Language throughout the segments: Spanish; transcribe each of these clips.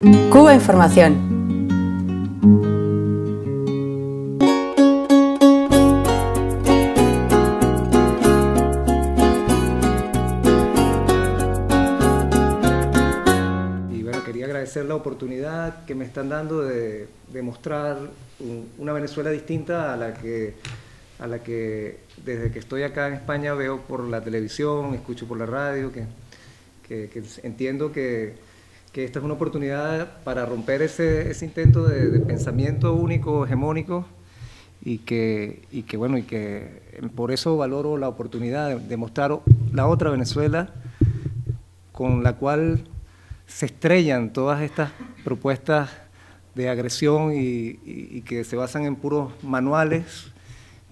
Cuba Información. Y bueno, quería agradecer la oportunidad que me están dando de, mostrar una Venezuela distinta a la, que, a la que desde que estoy acá en España veo por la televisión, escucho por la radio, que entiendo que, que esta es una oportunidad para romper ese, intento de, pensamiento único, hegemónico, y que, bueno, y que por eso valoro la oportunidad de, mostrar la otra Venezuela con la cual se estrellan todas estas propuestas de agresión y, que se basan en puros manuales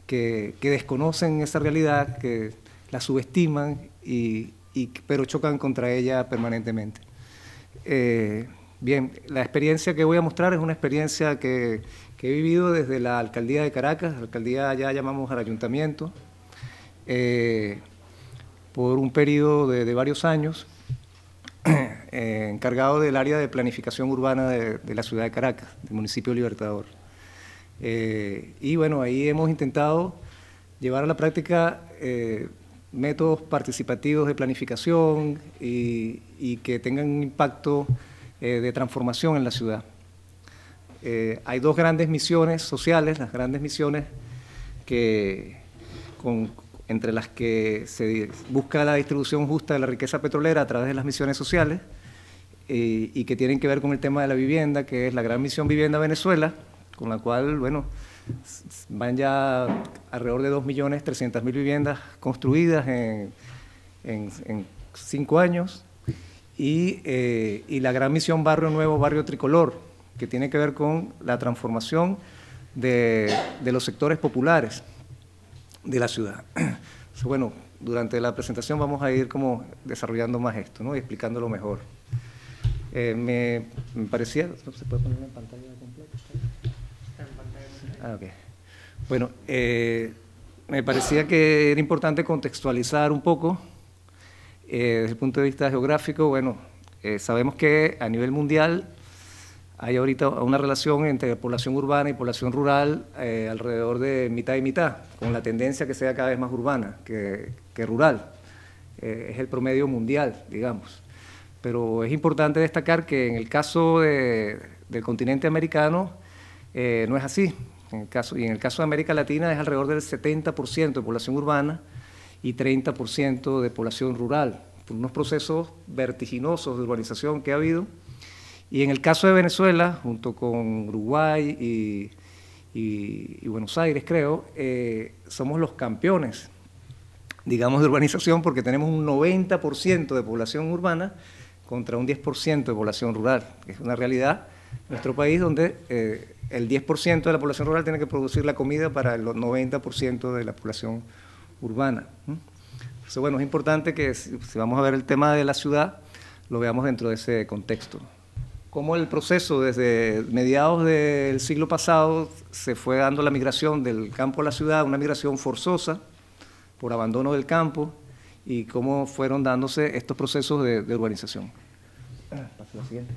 que, desconocen esa realidad, que la subestiman, y, pero chocan contra ella permanentemente. Eh, bien, la experiencia que voy a mostrar es una experiencia que, he vivido desde la alcaldía de Caracas, la alcaldía ya llamamos al ayuntamiento, eh, por un periodo de, varios años, eh, encargado del área de planificación urbana de, de, la ciudad de Caracas, del municipio Libertador. y bueno, ahí hemos intentado llevar a la práctica métodos participativos de planificación y, y que tengan un impacto eh, de transformación en la ciudad. Eh, hay dos grandes misiones sociales, las grandes misiones que, entre las que se busca la distribución justa de la riqueza petrolera a través de las misiones sociales eh, y que tienen que ver con el tema de la vivienda, que es la gran misión Vivienda Venezuela, con la cual, bueno, van ya alrededor de 2.300.000 viviendas construidas en, en cinco años eh, y, la gran misión Barrio Nuevo, Barrio Tricolor, que tiene que ver con la transformación de, los sectores populares de la ciudad. bueno, durante la presentación vamos a ir como desarrollando más esto ¿no? y explicándolo mejor. Eh, me, parecía... ¿Se puede poner en pantalla completa? Ah, bueno, eh, me parecía que era importante contextualizar un poco eh, desde el punto de vista geográfico, bueno, eh, sabemos que a nivel mundial hay ahorita una relación entre población urbana y población rural eh, alrededor de mitad y mitad, con la tendencia que sea cada vez más urbana que, rural. es el promedio mundial, digamos. Pero es importante destacar que en el caso del continente americano no es así. y en el caso de América Latina es alrededor del 70% de población urbana, y 30% de población rural, por unos procesos vertiginosos de urbanización que ha habido. Y en el caso de Venezuela, junto con Uruguay y, Buenos Aires, creo, eh, somos los campeones, digamos, de urbanización porque tenemos un 90% de población urbana contra un 10% de población rural, que es una realidad nuestro país donde eh, el 10% de la población rural tiene que producir la comida para el 90% de la población rural urbana. Entonces, bueno, es importante que si, vamos a ver el tema de la ciudad, lo veamos dentro de ese contexto. Cómo el proceso desde mediados del siglo pasado se fue dando la migración del campo a la ciudad, una migración forzosa por abandono del campo, y cómo fueron dándose estos procesos de, urbanización. Paso la siguiente.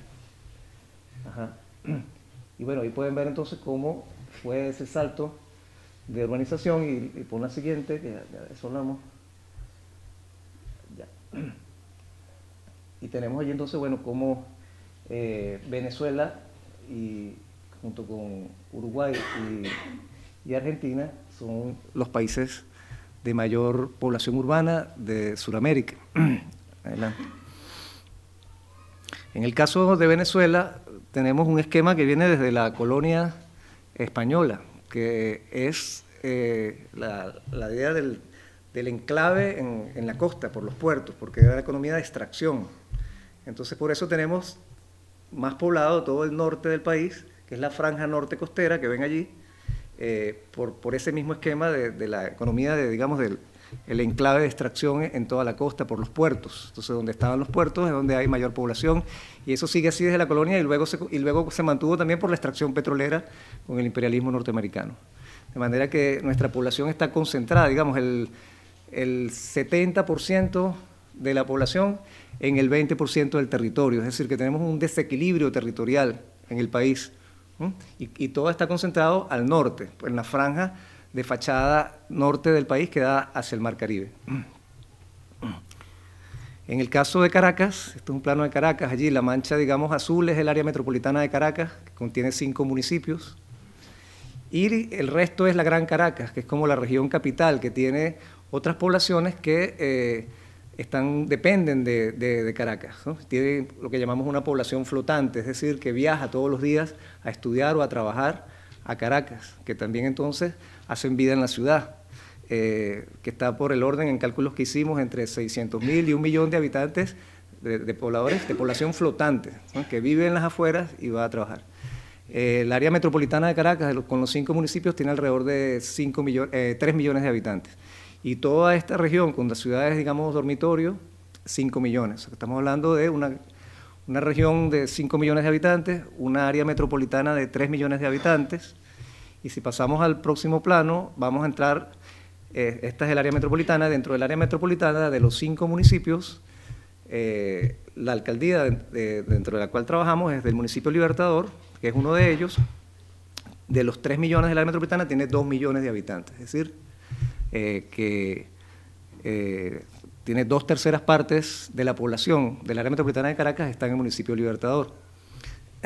Ajá. Y bueno, ahí pueden ver entonces cómo fue ese salto de urbanización y, por la siguiente, que Y tenemos allí entonces, bueno, como eh, Venezuela y junto con Uruguay y, y, Argentina son los países de mayor población urbana de Sudamérica. Adelante. En el caso de Venezuela tenemos un esquema que viene desde la colonia española, que es eh, la, idea del, enclave en, la costa, por los puertos, porque era la economía de extracción. Entonces, por eso tenemos más poblado todo el norte del país, que es la franja norte costera que ven allí, eh, por, por, ese mismo esquema de, de la economía de, digamos, del, el enclave de extracción en toda la costa por los puertos. Entonces, donde estaban los puertos es donde hay mayor población y eso sigue así desde la colonia y luego se, y luego se mantuvo también por la extracción petrolera con el imperialismo norteamericano. De manera que nuestra población está concentrada, digamos, el, el 70% de la población en el 20% del territorio, es decir, que tenemos un desequilibrio territorial en el país. Y, y todo está concentrado al norte, en la franja de fachada norte del país que da hacia el Mar Caribe. En el caso de Caracas, esto es un plano de Caracas, allí la mancha, digamos, azul es el área metropolitana de Caracas, que contiene cinco municipios, y el resto es la Gran Caracas, que es como la región capital, que tiene otras poblaciones que eh, están, dependen de, Caracas. Tiene lo que llamamos una población flotante, es decir, que viaja todos los días a estudiar o a trabajar a Caracas, que también entonces hacen vida en la ciudad, eh, que está por el orden en cálculos que hicimos entre 600.000 y un millón de habitantes, de, pobladores, de población flotante, que vive en las afueras y va a trabajar. Eh, el área metropolitana de Caracas, con los cinco municipios, tiene alrededor de 5 millones, eh, 3 millones de habitantes. Y toda esta región, con las ciudades, digamos, dormitorio, 5 millones. Estamos hablando de una, una región de 5 millones de habitantes, una área metropolitana de 3 millones de habitantes, y si pasamos al próximo plano, vamos a entrar, eh, esta es el área metropolitana, dentro del área metropolitana de los cinco municipios, eh, la alcaldía dentro de la cual trabajamos es del municipio Libertador, que es uno de ellos, de los 3 millones del área metropolitana tiene 2 millones de habitantes, es decir, eh, que tiene dos terceras partes de la población del área metropolitana de Caracas está en el municipio Libertador.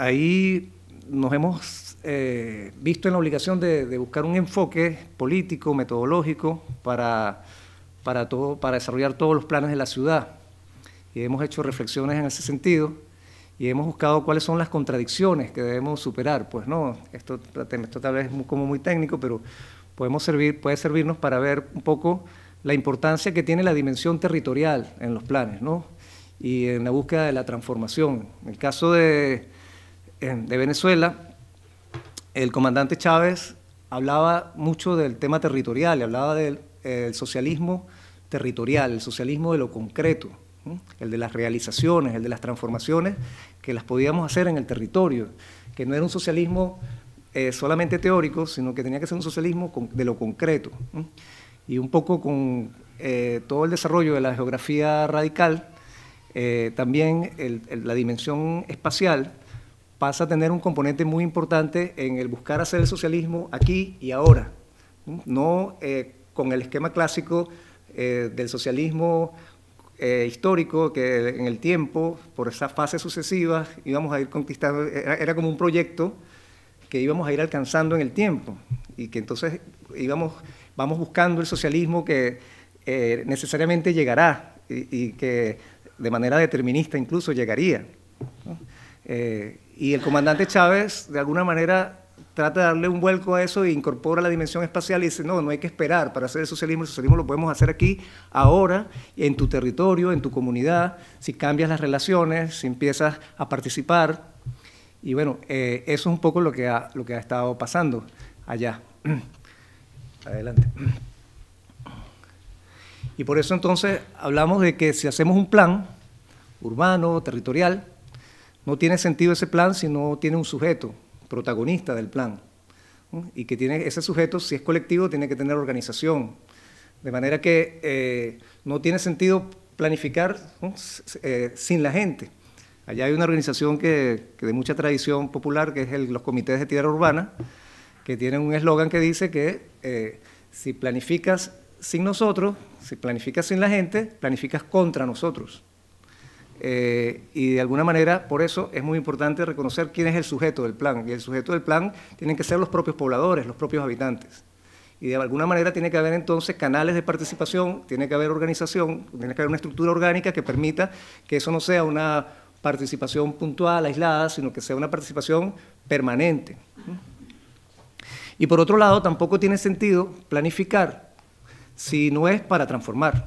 ahí nos hemos eh, visto en la obligación de, buscar un enfoque político, metodológico, para, para, todo, para desarrollar todos los planes de la ciudad. Y hemos hecho reflexiones en ese sentido y hemos buscado cuáles son las contradicciones que debemos superar. Pues no, esto, esto tal vez es como muy técnico, pero podemos servir, puede servirnos para ver un poco la importancia que tiene la dimensión territorial en los planes, ¿no? Y en la búsqueda de la transformación. En el caso de eh, de Venezuela, el comandante Chávez hablaba mucho del tema territorial, hablaba del socialismo territorial, el socialismo de lo concreto, el de las realizaciones, el de las transformaciones que las podíamos hacer en el territorio, que no era un socialismo eh, solamente teórico, sino que tenía que ser un socialismo de lo concreto. Y un poco con eh, todo el desarrollo de la geografía radical, también la dimensión espacial pasa a tener un componente muy importante en el buscar hacer el socialismo aquí y ahora, no eh, con el esquema clásico eh, del socialismo eh, histórico que en el tiempo, por esas fases sucesivas, íbamos a ir conquistando, era, como un proyecto que íbamos a ir alcanzando en el tiempo y que entonces íbamos, vamos buscando el socialismo que necesariamente llegará y, que de manera determinista incluso llegaría. Y el comandante Chávez, de alguna manera, trata de darle un vuelco a eso e incorpora la dimensión espacial y dice, no, no hay que esperar para hacer el socialismo, el socialismo lo podemos hacer aquí, ahora, en tu territorio, en tu comunidad, si cambias las relaciones, si empiezas a participar. Y bueno, eh, eso es un poco lo que lo que ha estado pasando allá. Adelante. Y por eso entonces hablamos de que si hacemos un plan urbano, territorial, no tiene sentido ese plan si no tiene un sujeto protagonista del plan. Y que tiene ese sujeto, si es colectivo, tiene que tener organización. De manera que eh, no tiene sentido planificar eh, sin la gente. Allá hay una organización que, de mucha tradición popular, que es los comités de tierra urbana, que tienen un eslogan que dice que eh, si planificas sin nosotros, si planificas sin la gente, planificas contra nosotros. Eh, y de alguna manera, por eso es muy importante reconocer quién es el sujeto del plan. Y el sujeto del plan tienen que ser los propios pobladores, los propios habitantes. Y de alguna manera tiene que haber entonces canales de participación, tiene que haber organización, tiene que haber una estructura orgánica que permita que eso no sea una participación puntual, aislada, sino que sea una participación permanente. Y por otro lado, tampoco tiene sentido planificar si no es para transformar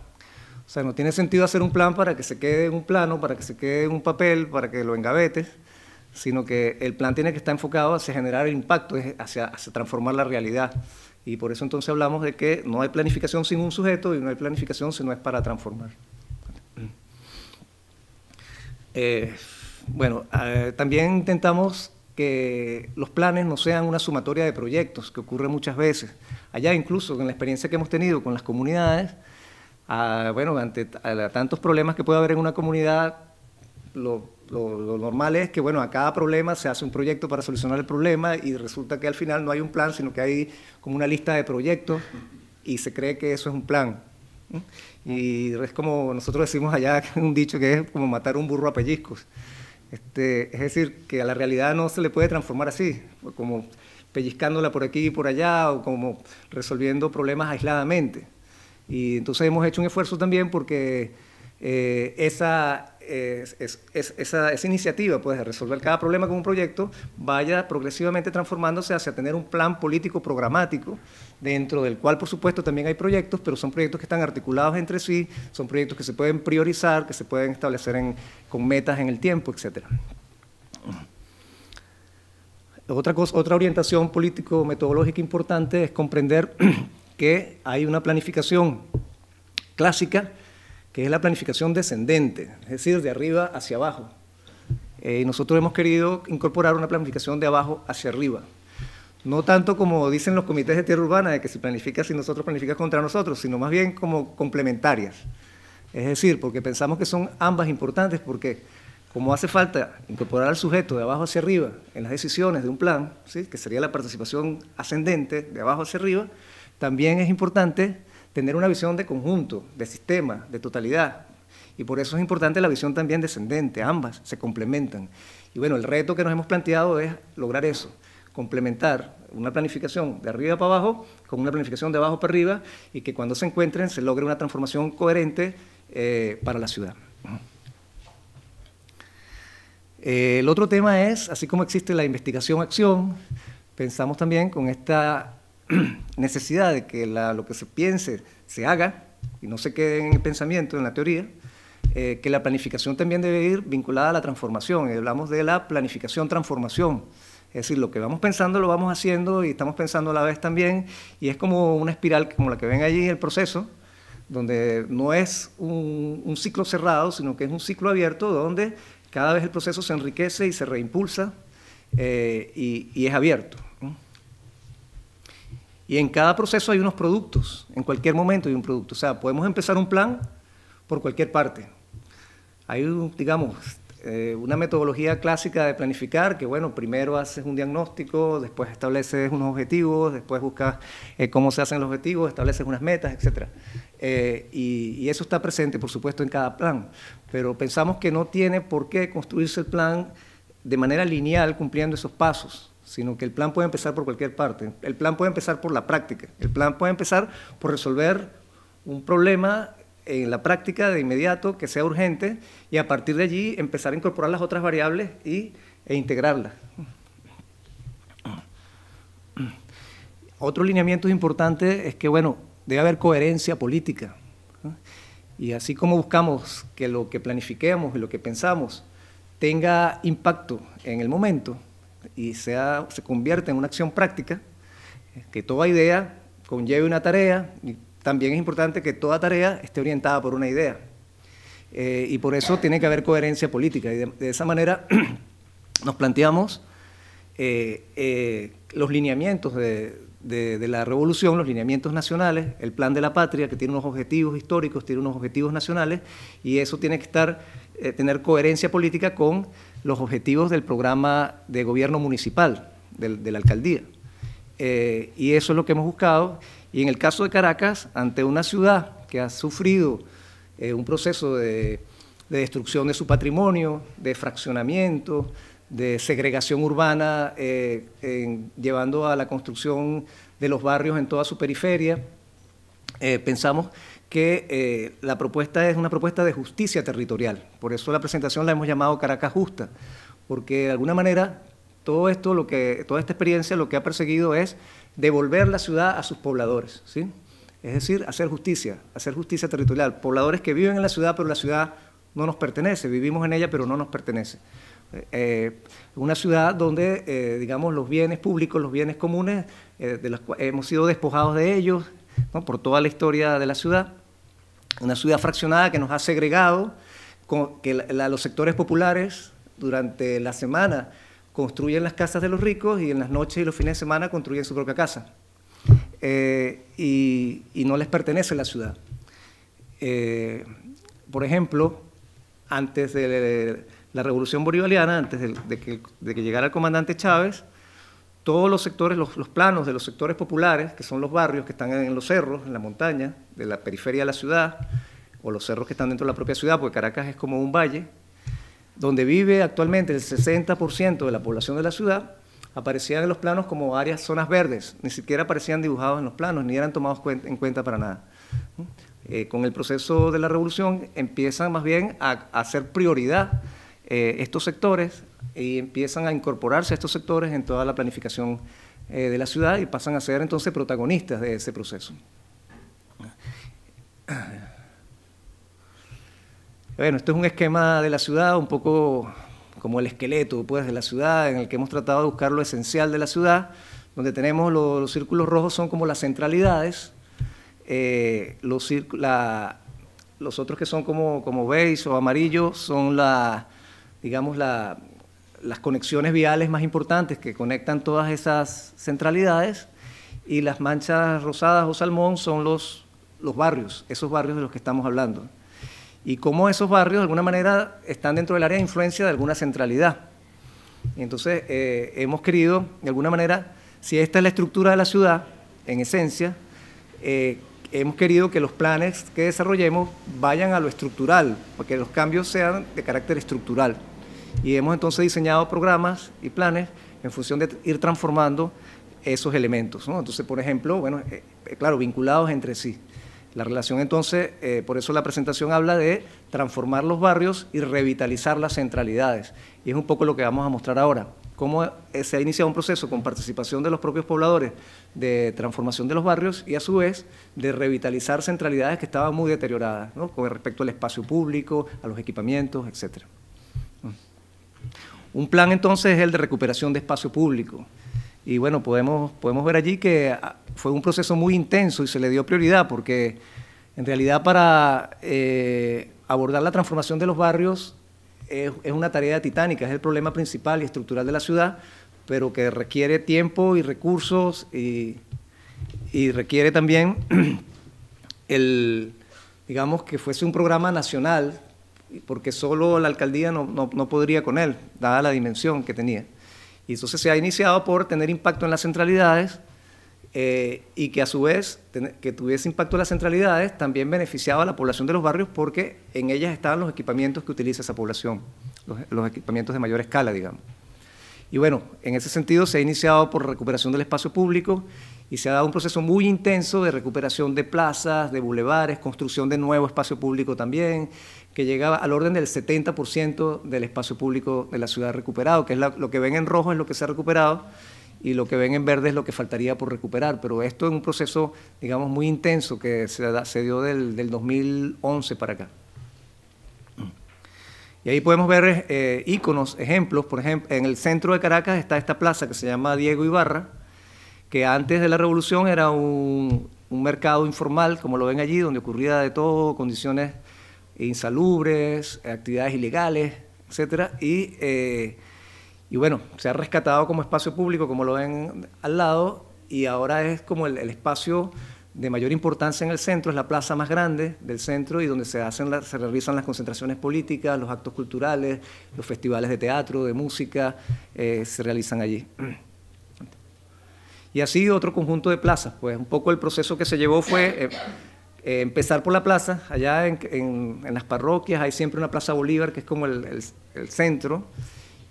sea, no tiene sentido hacer un plan para que se quede un plano, para que se quede un papel, para que lo engavetes, sino que el plan tiene que estar enfocado hacia generar impacto, hacia, transformar la realidad. Y por eso entonces hablamos de que no hay planificación sin un sujeto y no hay planificación si no es para transformar. Eh, bueno, eh, también intentamos que los planes no sean una sumatoria de proyectos, que ocurre muchas veces. Allá incluso, en la experiencia que hemos tenido con las comunidades, bueno, ante tantos problemas que puede haber en una comunidad, lo, normal es que, bueno, a cada problema se hace un proyecto para solucionar el problema y resulta que al final no hay un plan, sino que hay como una lista de proyectos y se cree que eso es un plan. Y es como nosotros decimos allá un dicho que es como matar un burro a pellizcos. Este, es decir, que a la realidad no se le puede transformar así, como pellizcándola por aquí y por allá o como resolviendo problemas aisladamente. Y entonces hemos hecho un esfuerzo también porque eh, esa, esa, esa, iniciativa pues, de resolver cada problema con un proyecto vaya progresivamente transformándose hacia tener un plan político programático, dentro del cual por supuesto también hay proyectos, pero son proyectos que están articulados entre sí, son proyectos que se pueden priorizar, que se pueden establecer en, con metas en el tiempo, etcétera. Otra, cosa, otra orientación político-metodológica importante es comprender que hay una planificación clásica, que es la planificación descendente, es decir, de arriba hacia abajo. Eh, nosotros hemos querido incorporar una planificación de abajo hacia arriba. No tanto como dicen los comités de tierra urbana, de que se planifica si nosotros planificamos contra nosotros, sino más bien como complementarias. Es decir, porque pensamos que son ambas importantes, porque como hace falta incorporar al sujeto de abajo hacia arriba en las decisiones de un plan, ¿sí? que sería la participación ascendente de abajo hacia arriba, también es importante tener una visión de conjunto, de sistema, de totalidad. Y por eso es importante la visión también descendente, ambas se complementan. Y bueno, el reto que nos hemos planteado es lograr eso, complementar una planificación de arriba para abajo con una planificación de abajo para arriba y que cuando se encuentren se logre una transformación coherente eh, para la ciudad. Eh, el otro tema es, así como existe la investigación-acción, pensamos también con esta necesidad de que lo que se piense se haga y no se quede en el pensamiento, en la teoría, eh, que la planificación también debe ir vinculada a la transformación. Y hablamos de la planificación-transformación. Es decir, lo que vamos pensando lo vamos haciendo y estamos pensando a la vez también. Y es como una espiral como la que ven allí en el proceso, donde no es un, ciclo cerrado, sino que es un ciclo abierto donde cada vez el proceso se enriquece y se reimpulsa eh, y es abierto. Y en cada proceso hay unos productos, en cualquier momento hay un producto. O sea, podemos empezar un plan por cualquier parte. Hay, digamos, eh, una metodología clásica de planificar, que bueno, primero haces un diagnóstico, después estableces unos objetivos, después buscas eh, cómo se hacen los objetivos, estableces unas metas, etc. Eh, y eso está presente, por supuesto, en cada plan. Pero pensamos que no tiene por qué construirse el plan de manera lineal cumpliendo esos pasos sino que el plan puede empezar por cualquier parte. El plan puede empezar por la práctica. El plan puede empezar por resolver un problema en la práctica de inmediato que sea urgente y a partir de allí empezar a incorporar las otras variables y, e integrarlas. Otro lineamiento importante es que, bueno, debe haber coherencia política. Y así como buscamos que lo que planifiquemos y lo que pensamos tenga impacto en el momento, y se convierte en una acción práctica, que toda idea conlleve una tarea y también es importante que toda tarea esté orientada por una idea. Eh, y por eso tiene que haber coherencia política. Y de, esa manera nos planteamos eh, eh, los lineamientos de, la revolución, los lineamientos nacionales, el plan de la patria, que tiene unos objetivos históricos, tiene unos objetivos nacionales, y eso tiene que estar, tener coherencia política con los objetivos del programa de gobierno municipal de, la alcaldía. Eh, y eso es lo que hemos buscado. Y en el caso de Caracas, ante una ciudad que ha sufrido eh, un proceso de, destrucción de su patrimonio, de fraccionamiento, de segregación urbana, eh, llevando a la construcción de los barrios en toda su periferia, pensamos que eh, la propuesta es una propuesta de justicia territorial. Por eso la presentación la hemos llamado Caracas Justa, porque de alguna manera todo esto, lo que, toda esta experiencia lo que ha perseguido es devolver la ciudad a sus pobladores, ¿sí? Es decir, hacer justicia, hacer justicia territorial. Pobladores que viven en la ciudad, pero la ciudad no nos pertenece, vivimos en ella, pero no nos pertenece. Eh, eh, una ciudad donde, digamos, los bienes públicos, los bienes comunes, de los, hemos sido despojados de ellos, ¿no? por toda la historia de la ciudad una ciudad fraccionada que nos ha segregado, que los sectores populares durante la semana construyen las casas de los ricos y en las noches y los fines de semana construyen su propia casa. Eh, y, no les pertenece la ciudad. Eh, por ejemplo, antes de la revolución bolivariana, antes que, de que llegara el comandante Chávez, todos los sectores, los, planos de los sectores populares, que son los barrios que están en los cerros, en la montaña, de la periferia de la ciudad, o los cerros que están dentro de la propia ciudad, porque Caracas es como un valle, donde vive actualmente el 60% de la población de la ciudad, aparecían en los planos como áreas, zonas verdes, ni siquiera aparecían dibujados en los planos, ni eran tomados en cuenta para nada. ¿Mm? Eh, con el proceso de la revolución empiezan más bien a, hacer prioridad eh, estos sectores y empiezan a incorporarse a estos sectores en toda la planificación eh, de la ciudad y pasan a ser entonces protagonistas de ese proceso. Bueno, esto es un esquema de la ciudad, un poco como el esqueleto pues, de la ciudad, en el que hemos tratado de buscar lo esencial de la ciudad, donde tenemos los, círculos rojos son como las centralidades, eh, los, la, los, otros que son como, como beige o amarillo son la, digamos, la, las conexiones viales más importantes que conectan todas esas centralidades y las manchas rosadas o salmón son los, los barrios, esos barrios de los que estamos hablando. Y cómo esos barrios de alguna manera están dentro del área de influencia de alguna centralidad. Entonces eh, hemos querido, de alguna manera, si esta es la estructura de la ciudad, en esencia, eh, hemos querido que los planes que desarrollemos vayan a lo estructural, porque los cambios sean de carácter estructural. Y hemos entonces diseñado programas y planes en función de ir transformando esos elementos. ¿no? Entonces, por ejemplo, bueno, eh, eh, claro, vinculados entre sí. La relación entonces, eh, por eso la presentación habla de transformar los barrios y revitalizar las centralidades. Y es un poco lo que vamos a mostrar ahora. Cómo se ha iniciado un proceso con participación de los propios pobladores de transformación de los barrios y a su vez de revitalizar centralidades que estaban muy deterioradas ¿no? con respecto al espacio público, a los equipamientos, etcétera. Un plan entonces es el de recuperación de espacio público. Y bueno, podemos, podemos ver allí que ah, fue un proceso muy intenso y se le dio prioridad porque en realidad para eh, abordar la transformación de los barrios es, una tarea titánica, es el problema principal y estructural de la ciudad, pero que requiere tiempo y recursos y, y requiere también el, digamos, que fuese un programa nacional porque solo la alcaldía no, no, no, podría con él, dada la dimensión que tenía. Y entonces se ha iniciado por tener impacto en las centralidades eh, y que a su vez que tuviese impacto en las centralidades también beneficiaba a la población de los barrios porque en ellas estaban los equipamientos que utiliza esa población, los, los equipamientos de mayor escala, digamos. Y bueno, en ese sentido se ha iniciado por recuperación del espacio público y se ha dado un proceso muy intenso de recuperación de plazas, de bulevares, construcción de nuevo espacio público también, que llegaba al orden del 70% del espacio público de la ciudad recuperado, que es lo que ven en rojo es lo que se ha recuperado y lo que ven en verde es lo que faltaría por recuperar. Pero esto es un proceso, digamos, muy intenso que se, dio del, 2011 para acá. Y ahí podemos ver iconos, eh, íconos, ejemplos. Por ejemplo, en el centro de Caracas está esta plaza que se llama Diego Ibarra, que antes de la revolución era un, un mercado informal, como lo ven allí, donde ocurría de todo, condiciones insalubres, actividades ilegales, etc. y, eh, y, bueno, se ha rescatado como espacio público, como lo ven al lado, y ahora es como el, espacio de mayor importancia en el centro, es la plaza más grande del centro y donde se, hacen se realizan las concentraciones políticas, los actos culturales, los festivales de teatro, de música, eh, se realizan allí. Y así otro conjunto de plazas, pues un poco el proceso que se llevó fue... Eh, eh, empezar por la plaza, allá en, en, las parroquias hay siempre una plaza Bolívar que es como el, el, centro.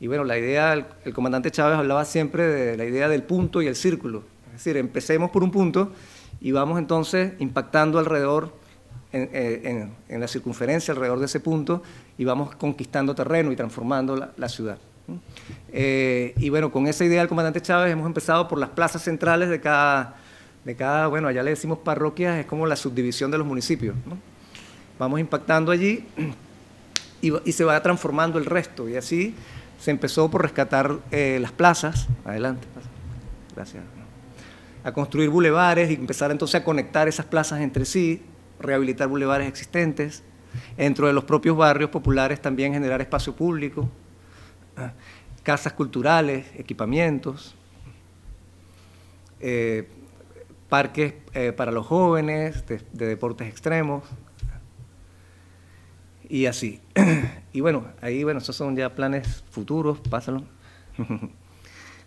Y bueno, la idea, el, comandante Chávez hablaba siempre de la idea del punto y el círculo. Es decir, empecemos por un punto y vamos entonces impactando alrededor, en, eh, en la circunferencia alrededor de ese punto, y vamos conquistando terreno y transformando la, ciudad. ¿Mm? Eh, y bueno, con esa idea del comandante Chávez hemos empezado por las plazas centrales de cada de cada, bueno, allá le decimos parroquias, es como la subdivisión de los municipios. Vamos impactando allí y, se va transformando el resto. Y así se empezó por rescatar eh, las plazas. Adelante. Gracias. A construir bulevares y empezar entonces a conectar esas plazas entre sí, rehabilitar bulevares existentes. Dentro de los propios barrios populares también generar espacio público, ah, casas culturales, equipamientos. Eh, parques eh, para los jóvenes, de, deportes extremos y así. y bueno, ahí, bueno, esos son ya planes futuros, pásalo.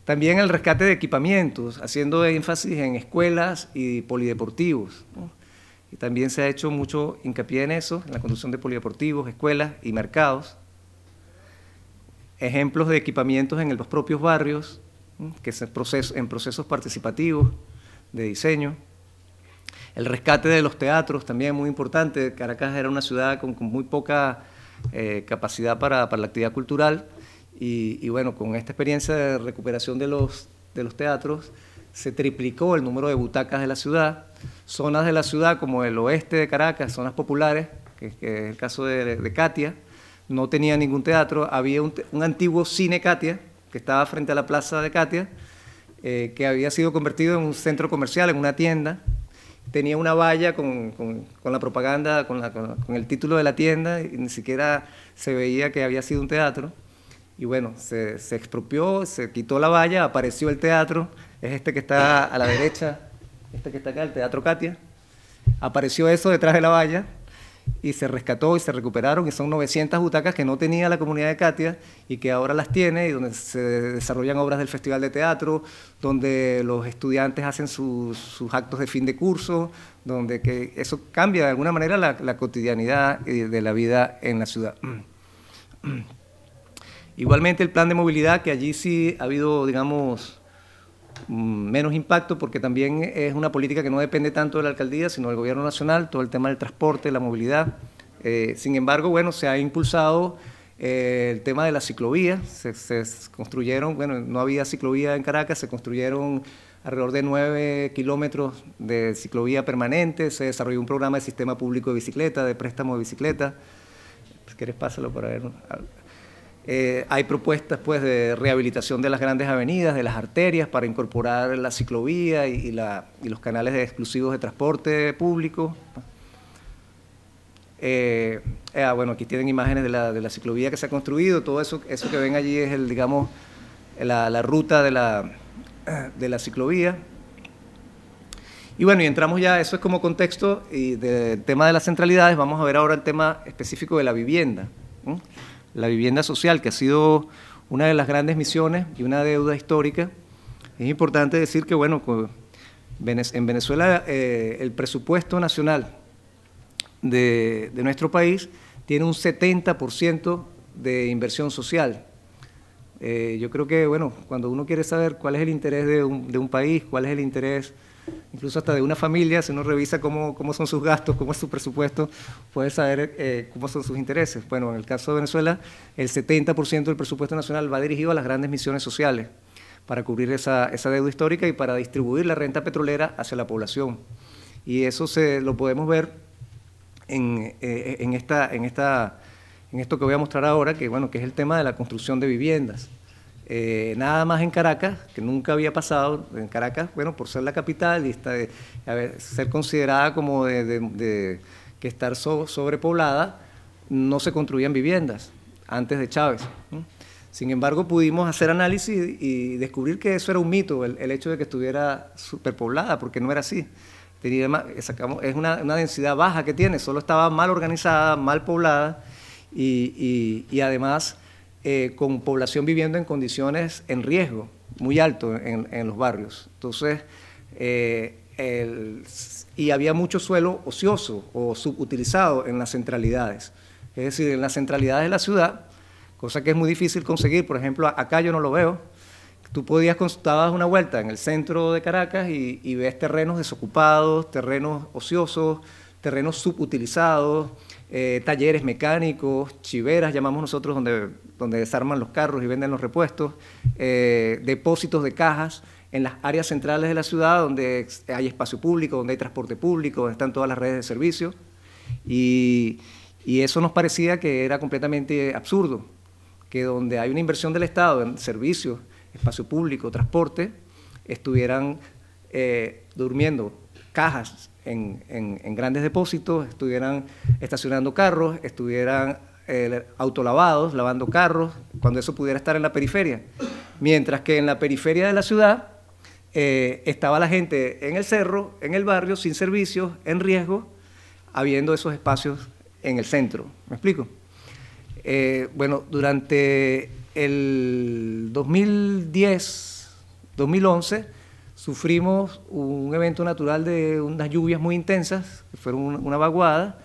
También el rescate de equipamientos, haciendo énfasis en escuelas y polideportivos. Y también se ha hecho mucho hincapié en eso, en la construcción de polideportivos, escuelas y mercados. Ejemplos de equipamientos en los propios barrios, que es en procesos participativos de diseño. El rescate de los teatros también muy importante. Caracas era una ciudad con, muy poca eh, capacidad para, la actividad cultural y, bueno, con esta experiencia de recuperación de los, de los teatros se triplicó el número de butacas de la ciudad. Zonas de la ciudad como el oeste de Caracas, zonas populares, que, es el caso de, Katia, no tenía ningún teatro. Había un, un antiguo cine Katia que estaba frente a la plaza de Katia eh, que había sido convertido en un centro comercial, en una tienda. Tenía una valla con, la propaganda, con, el título de la tienda, y ni siquiera se veía que había sido un teatro. Y bueno, se, se expropió, se quitó la valla, apareció el teatro, es este que está a la derecha, este que está acá, el Teatro Katia. Apareció eso detrás de la valla, y se rescató y se recuperaron y son 900 butacas que no tenía la comunidad de Katia y que ahora las tiene y donde se desarrollan obras del Festival de Teatro, donde los estudiantes hacen sus, actos de fin de curso, donde que eso cambia de alguna manera la, la cotidianidad eh, de la vida en la ciudad. Igualmente el plan de movilidad, que allí sí ha habido, digamos, Mm, menos impacto porque también es una política que no depende tanto de la alcaldía, sino del gobierno nacional, todo el tema del transporte, la movilidad. Eh, sin embargo, bueno, se ha impulsado eh, el tema de la ciclovía, se, construyeron, bueno, no había ciclovía en Caracas, se construyeron alrededor de nueve kilómetros de ciclovía permanente, se desarrolló un programa de sistema público de bicicleta, de préstamo de bicicleta. Si quieres, pásalo para ver. Eh, hay propuestas pues, de rehabilitación de las grandes avenidas, de las arterias, para incorporar la ciclovía y, los canales exclusivos de transporte público. Eh, ah, bueno, aquí tienen imágenes de la, ciclovía que se ha construido, todo eso, eso que ven allí es el, digamos, la, ruta de la, ciclovía. Y bueno, y entramos ya, eso es como contexto, y del tema de las centralidades, vamos a ver ahora el tema específico de la vivienda la vivienda social, que ha sido una de las grandes misiones y una deuda histórica. Es importante decir que, bueno, en Venezuela eh, el presupuesto nacional de, nuestro país tiene un 70% de inversión social. Eh, yo creo que, bueno, cuando uno quiere saber cuál es el interés de un, de un país, cuál es el interés incluso hasta de una familia, si uno revisa cómo, son sus gastos, cómo es su presupuesto, puede saber eh, cómo son sus intereses. Bueno, en el caso de Venezuela, el 70% del presupuesto nacional va dirigido a las grandes misiones sociales para cubrir esa, esa deuda histórica y para distribuir la renta petrolera hacia la población. Y eso se, lo podemos ver en, eh, en esto que voy a mostrar ahora, que, bueno, que es el tema de la construcción de viviendas. Eh, nada más en Caracas, que nunca había pasado en Caracas, bueno, por ser la capital y estar eh, ser considerada como de, que estar sobrepoblada, no se construían viviendas antes de Chávez. Sin embargo, pudimos hacer análisis y descubrir que eso era un mito, el, hecho de que estuviera superpoblada, porque no era así. Tenía, eh, sacamos, es una, densidad baja que tiene, solo estaba mal organizada, mal poblada y además eh, con población viviendo en condiciones en riesgo muy alto en, en los barrios. Entonces, eh, el, y había mucho suelo ocioso o subutilizado en las centralidades. Es decir, en las centralidades de la ciudad, cosa que es muy difícil conseguir, por ejemplo, acá yo no lo veo, tú podías, dabas una vuelta en el centro de Caracas y, y ves terrenos desocupados, terrenos ociosos, terrenos subutilizados, eh, talleres mecánicos, chiveras, llamamos nosotros, donde, donde desarman los carros y venden los repuestos, eh, depósitos de cajas en las áreas centrales de la ciudad, donde hay espacio público, donde hay transporte público, donde están todas las redes de servicio. Y, eso nos parecía que era completamente absurdo, que donde hay una inversión del Estado en servicios, espacio público, transporte, estuvieran eh, durmiendo cajas en, grandes depósitos, estuvieran estacionando carros, estuvieran eh, autolavados, lavando carros, cuando eso pudiera estar en la periferia. Mientras que en la periferia de la ciudad eh, estaba la gente en el cerro, en el barrio, sin servicios, en riesgo, habiendo esos espacios en el centro. ¿Me explico? Eh, bueno, durante el 2010, 2011, sufrimos un evento natural de unas lluvias muy intensas, que fueron una vaguada,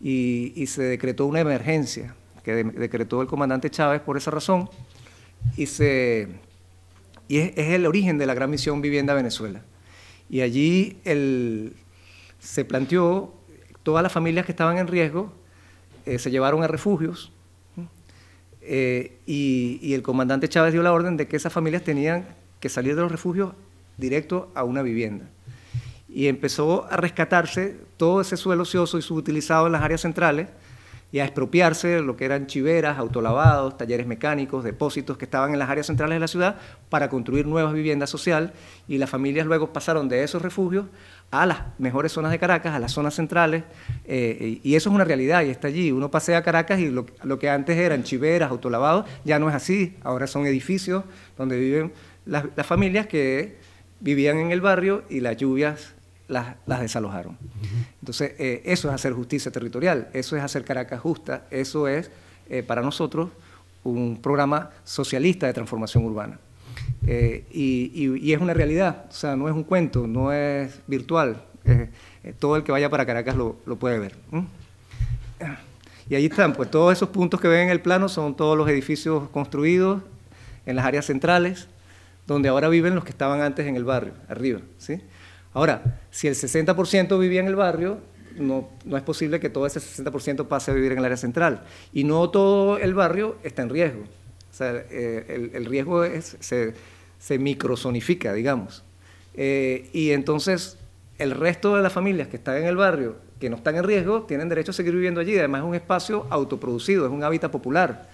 y, se decretó una emergencia, que decretó el comandante Chávez por esa razón, y, y es, el origen de la gran misión Vivienda Venezuela. Y allí se planteó, todas las familias que estaban en riesgo eh, se llevaron a refugios, eh, y el comandante Chávez dio la orden de que esas familias tenían que salir de los refugios directo a una vivienda. Y empezó a rescatarse todo ese suelo ocioso y subutilizado en las áreas centrales y a expropiarse lo que eran chiveras, autolavados, talleres mecánicos, depósitos que estaban en las áreas centrales de la ciudad para construir nuevas viviendas sociales y las familias luego pasaron de esos refugios a las mejores zonas de Caracas, a las zonas centrales, eh, y eso es una realidad y está allí. Uno pasea a Caracas y lo, que antes eran chiveras, autolavados, ya no es así, ahora son edificios donde viven las, las familias que vivían en el barrio y las lluvias las, las desalojaron. Entonces, eh, eso es hacer justicia territorial, eso es hacer Caracas justa, eso es eh, para nosotros un programa socialista de transformación urbana. Eh, y, y, es una realidad, o sea, no es un cuento, no es virtual. todo el que vaya para Caracas lo, lo puede ver. Y ahí están, pues todos esos puntos que ven en el plano son todos los edificios construidos en las áreas centrales, donde ahora viven los que estaban antes en el barrio, arriba. ¿sí? Ahora, si el 60% vivía en el barrio, no, no, es posible que todo ese 60% pase a vivir en el área central. Y no todo el barrio está en riesgo. O sea, eh, el, riesgo es, se, se microzonifica, digamos. Eh, y entonces, el resto de las familias que están en el barrio, que no están en riesgo, tienen derecho a seguir viviendo allí. Además, es un espacio autoproducido, es un hábitat popular.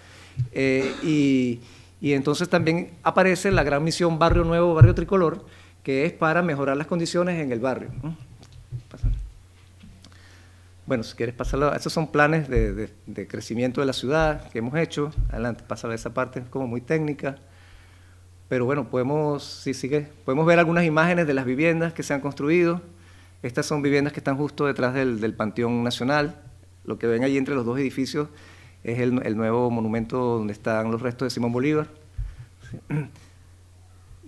Eh, y y entonces también aparece la gran misión Barrio Nuevo, Barrio Tricolor, que es para mejorar las condiciones en el barrio. Bueno, si quieres pasarlo, esos son planes de, crecimiento de la ciudad que hemos hecho. Adelante, a esa parte, es como muy técnica. Pero bueno, podemos, sí, sigue, podemos ver algunas imágenes de las viviendas que se han construido. Estas son viviendas que están justo detrás del, del Panteón Nacional. Lo que ven allí entre los dos edificios es el, nuevo monumento donde están los restos de Simón Bolívar.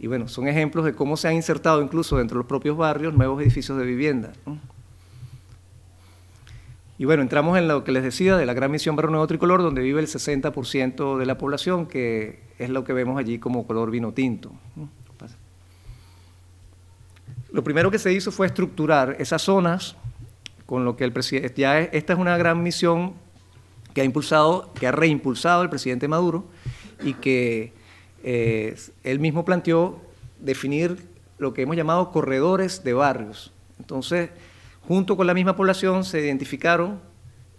Y bueno, son ejemplos de cómo se han insertado incluso dentro de los propios barrios nuevos edificios de vivienda. Y bueno, entramos en lo que les decía de la gran misión Barrio Nuevo Tricolor, donde vive el 60% de la población, que es lo que vemos allí como color vino tinto. Lo primero que se hizo fue estructurar esas zonas, con lo que el presidente, ya esta es una gran misión que ha impulsado, que ha reimpulsado el presidente Maduro y que eh, él mismo planteó definir lo que hemos llamado corredores de barrios. Entonces, junto con la misma población se identificaron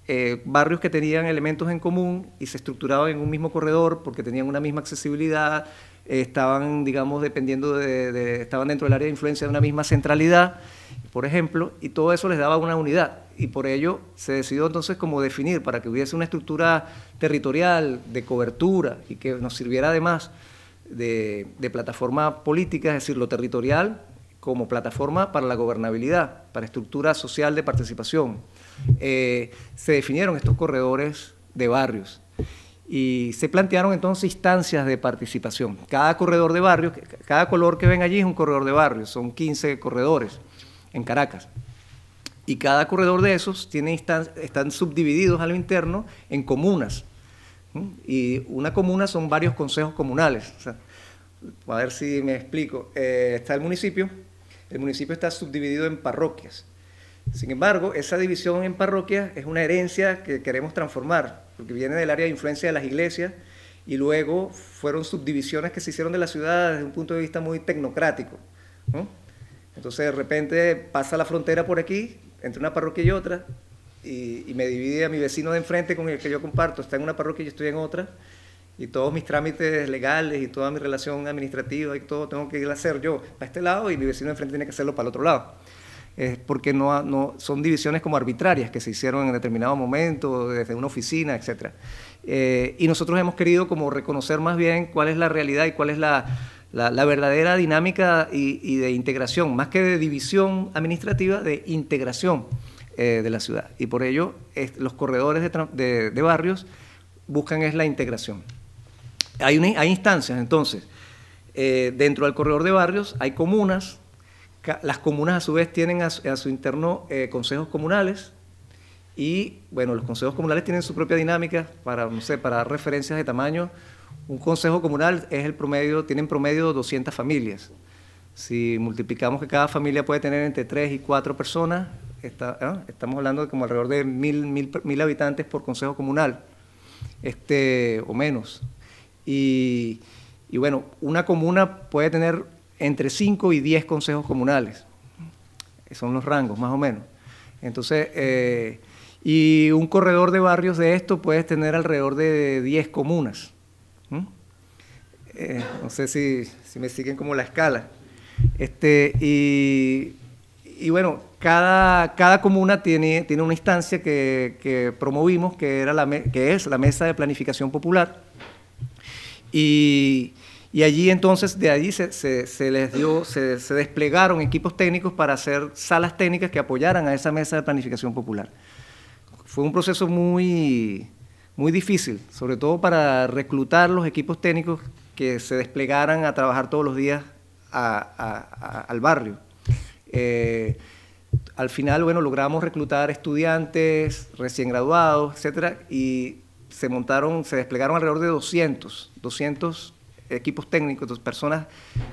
eh, barrios que tenían elementos en común y se estructuraban en un mismo corredor porque tenían una misma accesibilidad, eh, estaban, digamos, dependiendo de, estaban dentro del área de influencia de una misma centralidad, por ejemplo, y todo eso les daba una unidad y por ello se decidió entonces como definir para que hubiese una estructura territorial de cobertura y que nos sirviera además de, plataforma política, es decir, lo territorial como plataforma para la gobernabilidad, para estructura social de participación. Eh, se definieron estos corredores de barrios y se plantearon entonces instancias de participación. Cada corredor de barrios, cada color que ven allí es un corredor de barrios, son 15 corredores en Caracas. Y cada corredor de esos tiene están subdivididos a lo interno en comunas. Y una comuna son varios consejos comunales. a ver si me explico. Eh, está el municipio. El municipio está subdividido en parroquias. Sin embargo, esa división en parroquias es una herencia que queremos transformar, porque viene del área de influencia de las iglesias y luego fueron subdivisiones que se hicieron de la ciudad desde un punto de vista muy tecnocrático. Entonces, de repente pasa la frontera por aquí entre una parroquia y otra, y, me divide a mi vecino de enfrente con el que yo comparto, está en una parroquia y yo estoy en otra, y todos mis trámites legales y toda mi relación administrativa y todo tengo que ir a hacer yo para este lado y mi vecino de enfrente tiene que hacerlo para el otro lado. Es porque no, no, son divisiones como arbitrarias que se hicieron en determinado momento, desde una oficina, etc. Eh, y nosotros hemos querido como reconocer más bien cuál es la realidad y cuál es la la, verdadera dinámica y, de integración, más que de división administrativa, de integración eh, de la ciudad. Y por ello los corredores de, barrios buscan es la integración. Hay, instancias, entonces, eh, dentro del corredor de barrios hay comunas, las comunas a su vez tienen a, su interno eh, consejos comunales, y bueno, los consejos comunales tienen su propia dinámica para, no sé, para referencias de tamaño, un consejo comunal es el promedio, tienen promedio 200 familias. Si multiplicamos que cada familia puede tener entre 3 y 4 personas, ah, estamos hablando de como alrededor de mil, habitantes por consejo comunal, este, o menos. Y, bueno, una comuna puede tener entre 5 y 10 consejos comunales. Son los rangos, más o menos. Entonces, eh, y un corredor de barrios de esto puede tener alrededor de 10 comunas. ¿Mm? Eh, no sé si, me siguen como la escala. Este, y, bueno, cada, cada comuna tiene, tiene una instancia que, promovimos, que, era la que es la Mesa de Planificación Popular. Y, allí entonces, de allí les dio, se, desplegaron equipos técnicos para hacer salas técnicas que apoyaran a esa Mesa de Planificación Popular. Fue un proceso muy, muy difícil, sobre todo para reclutar los equipos técnicos que se desplegaran a trabajar todos los días al barrio. Eh, al final, bueno, logramos reclutar estudiantes recién graduados, etcétera, y se montaron, se desplegaron alrededor de 200, 200 equipos técnicos, personas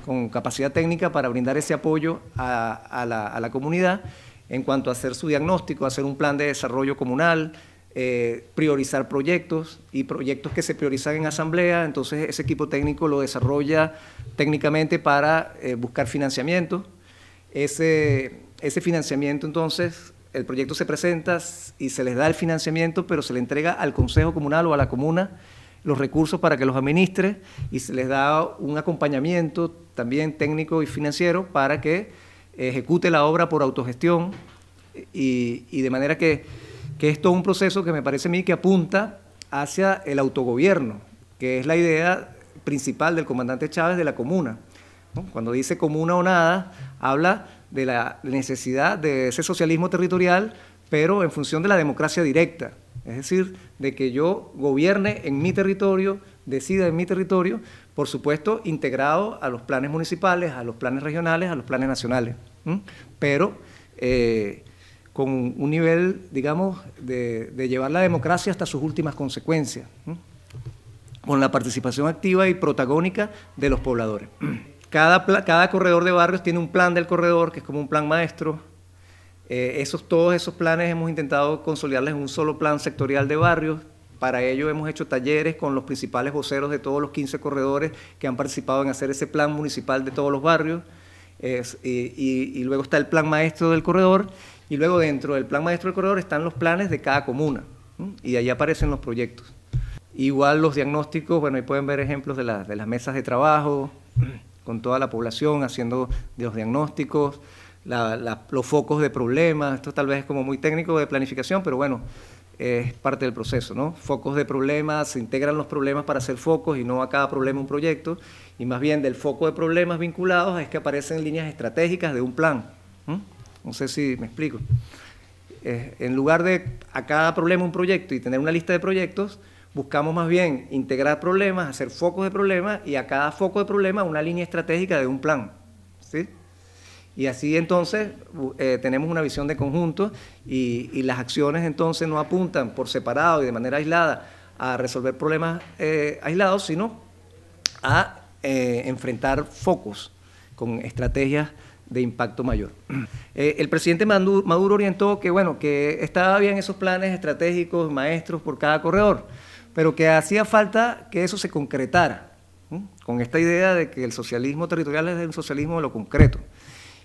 con capacidad técnica para brindar ese apoyo a, la, a, la, comunidad en cuanto a hacer su diagnóstico, hacer un plan de desarrollo comunal, eh, priorizar proyectos y proyectos que se priorizan en asamblea, entonces ese equipo técnico lo desarrolla técnicamente para eh, buscar financiamiento. Ese, ese financiamiento entonces, el proyecto se presenta y se les da el financiamiento, pero se le entrega al Consejo Comunal o a la comuna los recursos para que los administre y se les da un acompañamiento también técnico y financiero para que ejecute la obra por autogestión y, y de manera que que esto es un proceso que me parece a mí que apunta hacia el autogobierno, que es la idea principal del comandante Chávez de la comuna. Cuando dice comuna o nada, habla de la necesidad de ese socialismo territorial, pero en función de la democracia directa, es decir, de que yo gobierne en mi territorio, decida en mi territorio, por supuesto, integrado a los planes municipales, a los planes regionales, a los planes nacionales. Pero eh, con un nivel, digamos, de, llevar la democracia hasta sus últimas consecuencias, con la participación activa y protagónica de los pobladores. Cada, cada, corredor de barrios tiene un plan del corredor, que es como un plan maestro. Eh, esos, todos esos planes hemos intentado consolidarles en un solo plan sectorial de barrios. Para ello hemos hecho talleres con los principales voceros de todos los 15 corredores que han participado en hacer ese plan municipal de todos los barrios. y, y, luego está el plan maestro del corredor y luego dentro del plan maestro del corredor están los planes de cada comuna y de aparecen los proyectos. Igual los diagnósticos, bueno, ahí pueden ver ejemplos de, las mesas de trabajo con toda la población haciendo los diagnósticos, los focos de problemas, esto tal vez es como muy técnico de planificación, pero bueno, es parte del proceso, ¿no? Focos de problemas, se integran los problemas para hacer focos y no a cada problema un proyecto, y más bien del foco de problemas vinculados es que aparecen líneas estratégicas de un plan. No sé si me explico. Eh, en lugar de a cada problema un proyecto y tener una lista de proyectos, buscamos más bien integrar problemas, hacer focos de problemas y a cada foco de problema una línea estratégica de un plan. ¿sí? Y así entonces eh, tenemos una visión de conjunto y, las acciones entonces no apuntan por separado y de manera aislada a resolver problemas eh, aislados, sino a enfrentar focos con estrategias de impacto mayor. Eh, el presidente Maduro orientó que, bueno, que estaba bien esos planes estratégicos, maestros por cada corredor, pero que hacía falta que eso se concretara, con esta idea de que el socialismo territorial es un socialismo de lo concreto.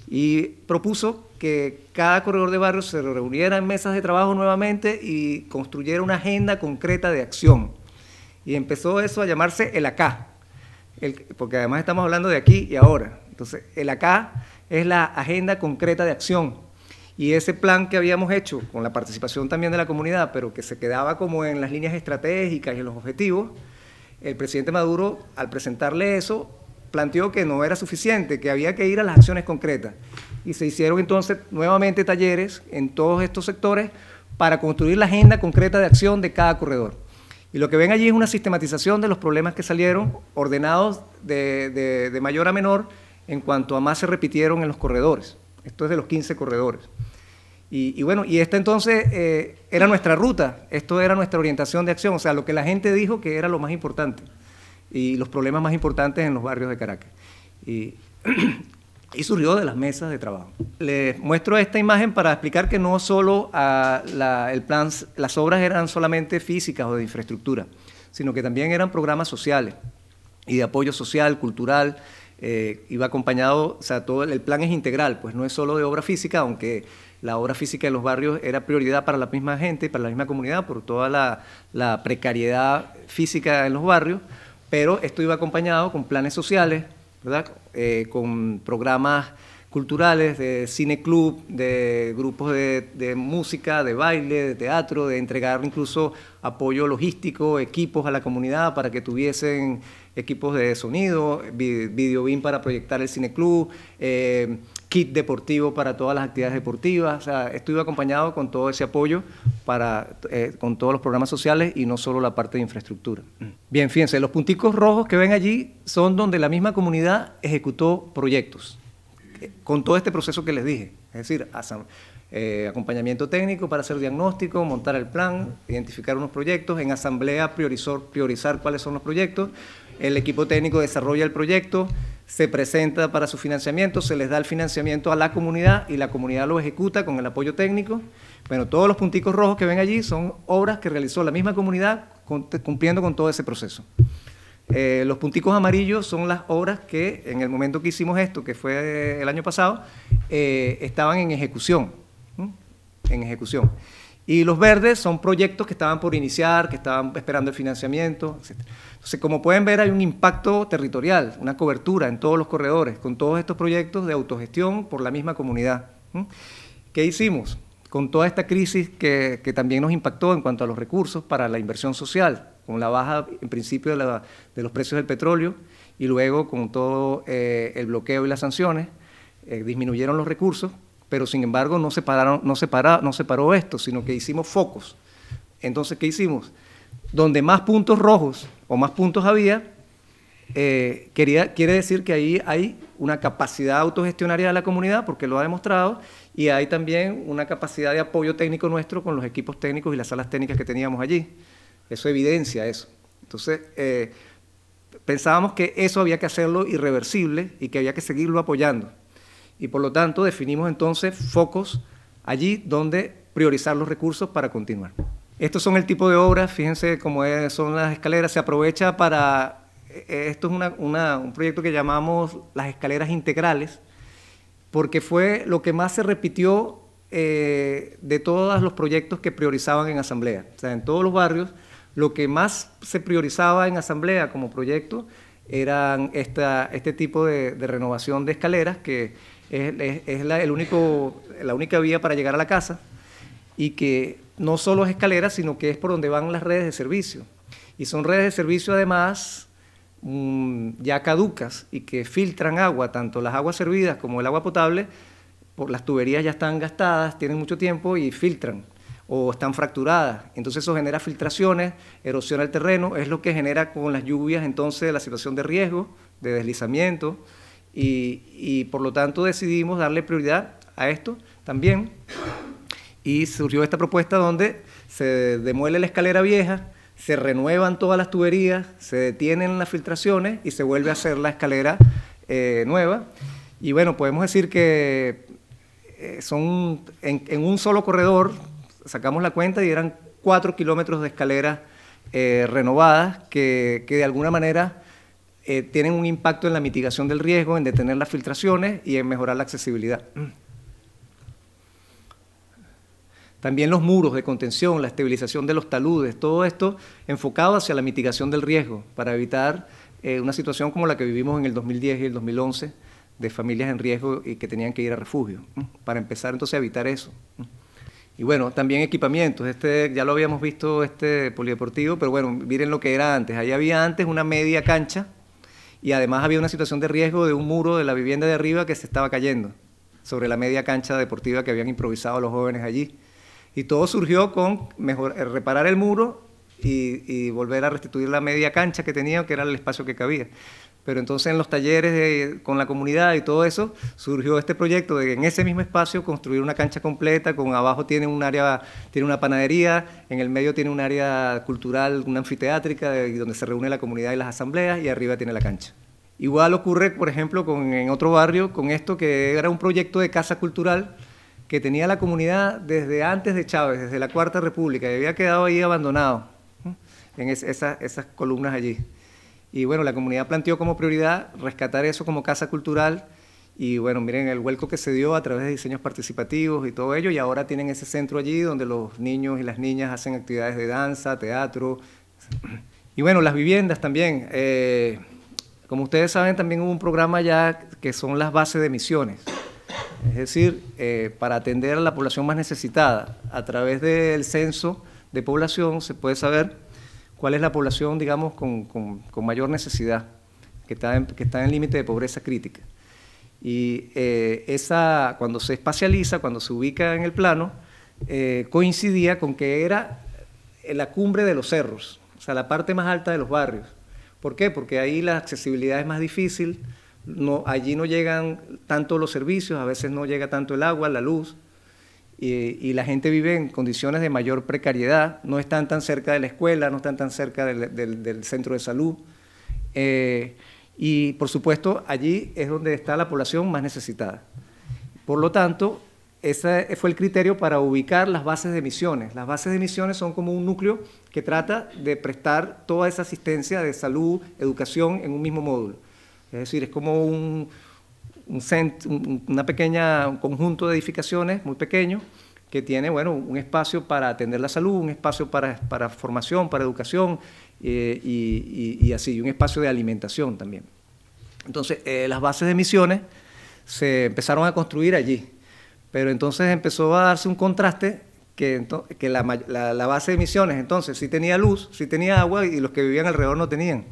Y propuso que cada corredor de barrio se reuniera en mesas de trabajo nuevamente y construyera una agenda concreta de acción. Y empezó eso a llamarse el acá, el, porque además estamos hablando de aquí y ahora. Entonces, el acá es la agenda concreta de acción. Y ese plan que habíamos hecho, con la participación también de la comunidad, pero que se quedaba como en las líneas estratégicas y en los objetivos, el presidente Maduro, al presentarle eso, planteó que no era suficiente, que había que ir a las acciones concretas. Y se hicieron entonces nuevamente talleres en todos estos sectores para construir la agenda concreta de acción de cada corredor. Y lo que ven allí es una sistematización de los problemas que salieron, ordenados de, mayor a menor, en cuanto a más se repitieron en los corredores. Esto es de los 15 corredores. Y, bueno, y esta entonces eh, era nuestra ruta, esto era nuestra orientación de acción, o sea, lo que la gente dijo que era lo más importante y los problemas más importantes en los barrios de Caracas. Y, surgió de las mesas de trabajo. Les muestro esta imagen para explicar que no solo ah, el plan, las obras eran solamente físicas o de infraestructura, sino que también eran programas sociales y de apoyo social, cultural, eh, iba acompañado, o sea, todo el, plan es integral, pues no es solo de obra física, aunque la obra física en los barrios era prioridad para la misma gente para la misma comunidad por toda la, precariedad física en los barrios, pero esto iba acompañado con planes sociales, ¿verdad? Eh, con programas culturales, de cine club, de grupos de, música, de baile, de teatro, de entregar incluso apoyo logístico, equipos a la comunidad para que tuviesen equipos de sonido, video beam para proyectar el cine club, eh, kit deportivo para todas las actividades deportivas. O sea, estuve acompañado con todo ese apoyo para, eh, con todos los programas sociales y no solo la parte de infraestructura. Bien, fíjense, los punticos rojos que ven allí son donde la misma comunidad ejecutó proyectos con todo este proceso que les dije. Es decir, eh, acompañamiento técnico para hacer diagnóstico, montar el plan, identificar unos proyectos, en asamblea priorizar, priorizar cuáles son los proyectos, el equipo técnico desarrolla el proyecto, se presenta para su financiamiento, se les da el financiamiento a la comunidad y la comunidad lo ejecuta con el apoyo técnico. Bueno, todos los punticos rojos que ven allí son obras que realizó la misma comunidad cumpliendo con todo ese proceso. Eh, los punticos amarillos son las obras que en el momento que hicimos esto, que fue eh, el año pasado, eh, estaban en ejecución. En ejecución. Y los verdes son proyectos que estaban por iniciar, que estaban esperando el financiamiento, etc. Entonces, como pueden ver, hay un impacto territorial, una cobertura en todos los corredores, con todos estos proyectos de autogestión por la misma comunidad. ¿Qué hicimos? Con toda esta crisis que, que también nos impactó en cuanto a los recursos para la inversión social, con la baja en principio de, los precios del petróleo y luego con todo eh, el bloqueo y las sanciones, eh, disminuyeron los recursos, pero sin embargo no se, pararon, no, no esto, sino que hicimos focos. Entonces, ¿qué hicimos? Donde más puntos rojos o más puntos había, eh, quería, quiere decir que ahí hay una capacidad autogestionaria de la comunidad, porque lo ha demostrado, y hay también una capacidad de apoyo técnico nuestro con los equipos técnicos y las salas técnicas que teníamos allí. Eso evidencia eso. Entonces, eh, pensábamos que eso había que hacerlo irreversible y que había que seguirlo apoyando. Y por lo tanto, definimos entonces focos allí donde priorizar los recursos para continuar. Estos son el tipo de obras, fíjense cómo son las escaleras, se aprovecha para, eh, eh, esto es un proyecto que llamamos las escaleras integrales, porque fue lo que más se repitió de todos los proyectos que priorizaban en asamblea. O sea, en todos los barrios lo que más se priorizaba en asamblea como proyecto eran este tipo de, renovación de escaleras, que es, la, única vía para llegar a la casa, y que no solo es escaleras, sino que es por donde van las redes de servicio. Y son redes de servicio además mm, ya caducas y que filtran agua, tanto las aguas servidas como el agua potable, por las tuberías ya están gastadas, tienen mucho tiempo y filtran o están fracturadas. Entonces eso genera filtraciones, erosiona el terreno, es lo que genera con las lluvias entonces la situación de riesgo, de deslizamiento, y, por lo tanto decidimos darle prioridad a esto también. Y surgió esta propuesta donde se demuele la escalera vieja, se renuevan todas las tuberías, se detienen las filtraciones y se vuelve a hacer la escalera eh, nueva. Y bueno, podemos decir que eh, son en, en un solo corredor sacamos la cuenta y eran cuatro kilómetros de escaleras eh, renovadas que, que, de alguna manera eh, tienen un impacto en la mitigación del riesgo, en detener las filtraciones y en mejorar la accesibilidad. También los muros de contención, la estabilización de los taludes, todo esto enfocado hacia la mitigación del riesgo para evitar eh, una situación como la que vivimos en el 2010 y el 2011 de familias en riesgo y que tenían que ir a refugio, para empezar entonces a evitar eso. Y bueno, también equipamientos. Este, ya lo habíamos visto, este polideportivo, pero bueno, miren lo que era antes. Ahí había antes una media cancha y además había una situación de riesgo de un muro de la vivienda de arriba que se estaba cayendo sobre la media cancha deportiva que habían improvisado los jóvenes allí. Y todo surgió con eh, reparar el muro y, y volver a restituir la media cancha que tenía, que era el espacio que cabía. Pero entonces en los talleres con la comunidad y todo eso surgió este proyecto de en ese mismo espacio construir una cancha completa, con abajo tiene un área, tiene una panadería, en el medio tiene un área cultural, una anfiteátrica donde se reúne la comunidad y las asambleas y arriba tiene la cancha. Igual ocurre, por ejemplo, en otro barrio, con esto que era un proyecto de casa cultural que tenía la comunidad desde antes de Chávez, desde la Cuarta República, y había quedado ahí abandonado, en esas columnas allí. Y bueno, la comunidad planteó como prioridad rescatar eso como casa cultural. Y bueno, miren el vuelco que se dio a través de diseños participativos y todo ello. Y ahora tienen ese centro allí donde los niños y las niñas hacen actividades de danza, teatro. Y bueno, las viviendas también. Eh, como ustedes saben, también hubo un programa ya que son las bases de misiones. Es decir, eh, para atender a la población más necesitada, a través del censo de población se puede saber cuál es la población, digamos, con, mayor necesidad, que está en, que está en límite de pobreza crítica. Y eh, esa, cuando se espacializa, cuando se ubica en el plano, eh, coincidía con que era la cumbre de los cerros, o sea, la parte más alta de los barrios. ¿Por qué? Porque ahí la accesibilidad es más difícil, allí no llegan tanto los servicios, a veces no llega tanto el agua, la luz, y, la gente vive en condiciones de mayor precariedad, no están tan cerca de la escuela, no están tan cerca del, centro de salud. Eh, y por supuesto, allí es donde está la población más necesitada. Por lo tanto, ese fue el criterio para ubicar las bases de misiones. Las bases de misiones son como un núcleo que trata de prestar toda esa asistencia de salud, educación en un mismo módulo. Es decir, es como un, un una pequeña, conjunto de edificaciones muy pequeño que tiene bueno, un espacio para atender la salud, un espacio para, formación, para educación eh, y, y, así, un espacio de alimentación también. Entonces, eh, las bases de misiones se empezaron a construir allí, pero entonces empezó a darse un contraste que, que la, la, base de misiones entonces sí tenía luz, sí tenía agua y los que vivían alrededor no tenían.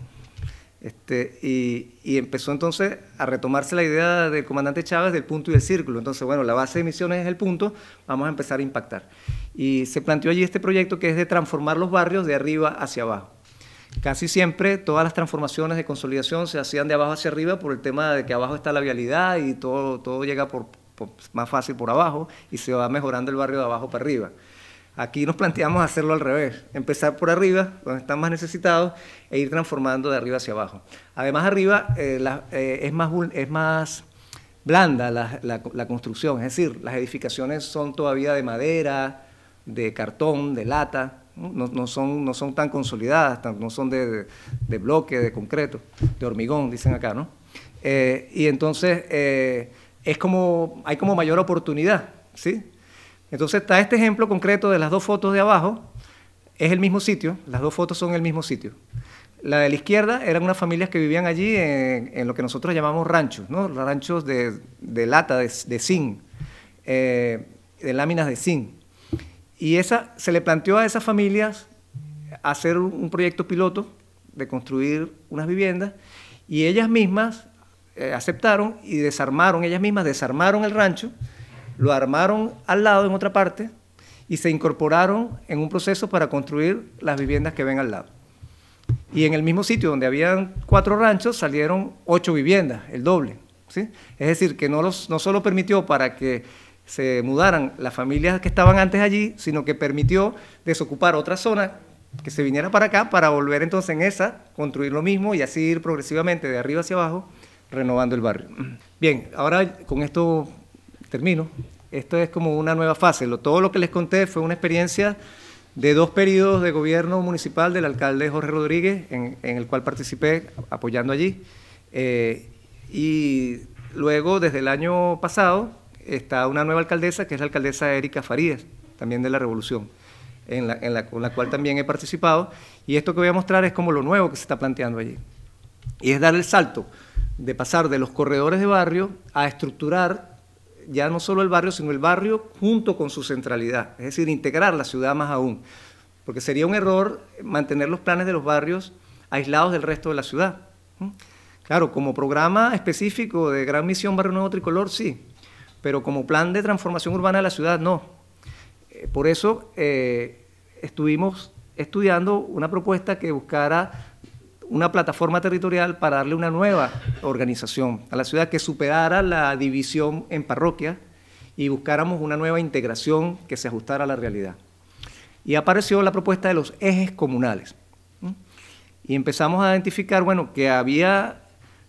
Este, y, empezó entonces a retomarse la idea del comandante Chávez del punto y del círculo. Entonces, bueno, la base de misiones es el punto, vamos a empezar a impactar. Y se planteó allí este proyecto que es de transformar los barrios de arriba hacia abajo. Casi siempre todas las transformaciones de consolidación se hacían de abajo hacia arriba por el tema de que abajo está la vialidad y todo, llega más fácil por abajo y se va mejorando el barrio de abajo para arriba. Aquí nos planteamos hacerlo al revés, empezar por arriba, donde están más necesitados, e ir transformando de arriba hacia abajo. Además, arriba eh, eh, es, más, es más blanda la, construcción, es decir, las edificaciones son todavía de madera, de cartón, de lata, no, son, no son tan consolidadas, no son de, de, bloque, de concreto, de hormigón, dicen acá, ¿no? Eh, y entonces es como, hay como mayor oportunidad, ¿sí? Entonces está este ejemplo concreto de las dos fotos de abajo, es el mismo sitio, las dos fotos son el mismo sitio. La de la izquierda eran unas familias que vivían allí en, lo que nosotros llamamos ranchos, ¿no? ranchos de, lata, de, zinc, eh, de láminas de zinc. Y esa, se le planteó a esas familias hacer un, proyecto piloto de construir unas viviendas y ellas mismas eh, aceptaron y desarmaron, ellas mismas desarmaron el rancho lo armaron al lado, en otra parte, y se incorporaron en un proceso para construir las viviendas que ven al lado. Y en el mismo sitio donde habían cuatro ranchos salieron ocho viviendas, el doble. ¿sí? Es decir, que no, los, no solo permitió para que se mudaran las familias que estaban antes allí, sino que permitió desocupar otra zona que se viniera para acá para volver entonces en esa, construir lo mismo y así ir progresivamente de arriba hacia abajo, renovando el barrio. Bien, ahora con esto termino. Esto es como una nueva fase. todo lo que les conté fue una experiencia de dos periodos de gobierno municipal del alcalde Jorge Rodríguez, en, el cual participé apoyando allí. Eh, y luego, desde el año pasado, está una nueva alcaldesa, que es la alcaldesa Erika Farías, también de la Revolución, en con la cual también he participado. Y esto que voy a mostrar es como lo nuevo que se está planteando allí. Y es dar el salto de pasar de los corredores de barrio a estructurar ya no solo el barrio, sino el barrio junto con su centralidad, es decir, integrar la ciudad más aún, porque sería un error mantener los planes de los barrios aislados del resto de la ciudad. Claro, como programa específico de Gran Misión Barrio Nuevo Tricolor, sí, pero como plan de transformación urbana de la ciudad, no. Eh, por eso eh, estuvimos estudiando una propuesta que buscara una plataforma territorial para darle una nueva organización a la ciudad que superara la división en parroquia y buscáramos una nueva integración que se ajustara a la realidad. Y apareció la propuesta de los ejes comunales. Y empezamos a identificar, bueno, que había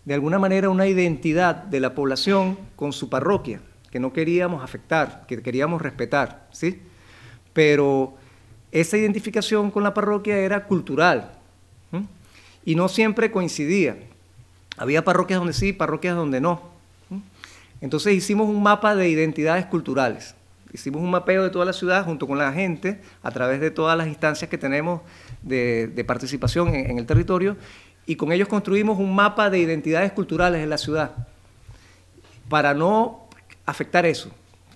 de alguna manera una identidad de la población con su parroquia, que no queríamos afectar, que queríamos respetar, ¿sí? Pero esa identificación con la parroquia era cultural, y no siempre coincidía. Había parroquias donde sí, parroquias donde no. Entonces hicimos un mapa de identidades culturales. Hicimos un mapeo de toda la ciudad junto con la gente a través de todas las instancias que tenemos de, participación en, el territorio y con ellos construimos un mapa de identidades culturales en la ciudad para no afectar eso,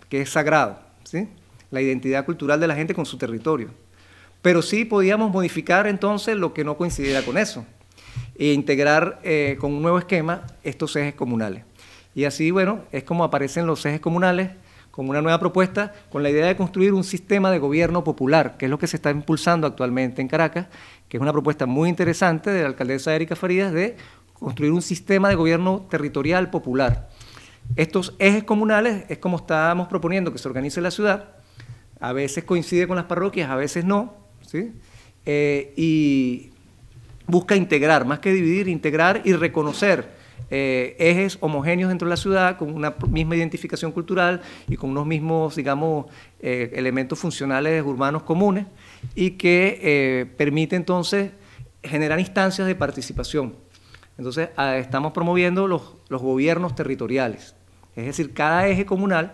que es sagrado, ¿sí? la identidad cultural de la gente con su territorio. Pero sí podíamos modificar entonces lo que no coincidiera con eso e integrar eh, con un nuevo esquema estos ejes comunales. Y así, bueno, es como aparecen los ejes comunales como una nueva propuesta, con la idea de construir un sistema de gobierno popular, que es lo que se está impulsando actualmente en Caracas, que es una propuesta muy interesante de la alcaldesa Erika Farías de construir un sistema de gobierno territorial popular. Estos ejes comunales es como estábamos proponiendo que se organice la ciudad, a veces coincide con las parroquias, a veces no, ¿sí? Eh, y busca integrar, más que dividir, integrar y reconocer eh, ejes homogéneos dentro de la ciudad, con una misma identificación cultural y con unos mismos, digamos, eh, elementos funcionales urbanos comunes y que eh, permite entonces generar instancias de participación. Entonces, estamos promoviendo los, los gobiernos territoriales, es decir, cada eje comunal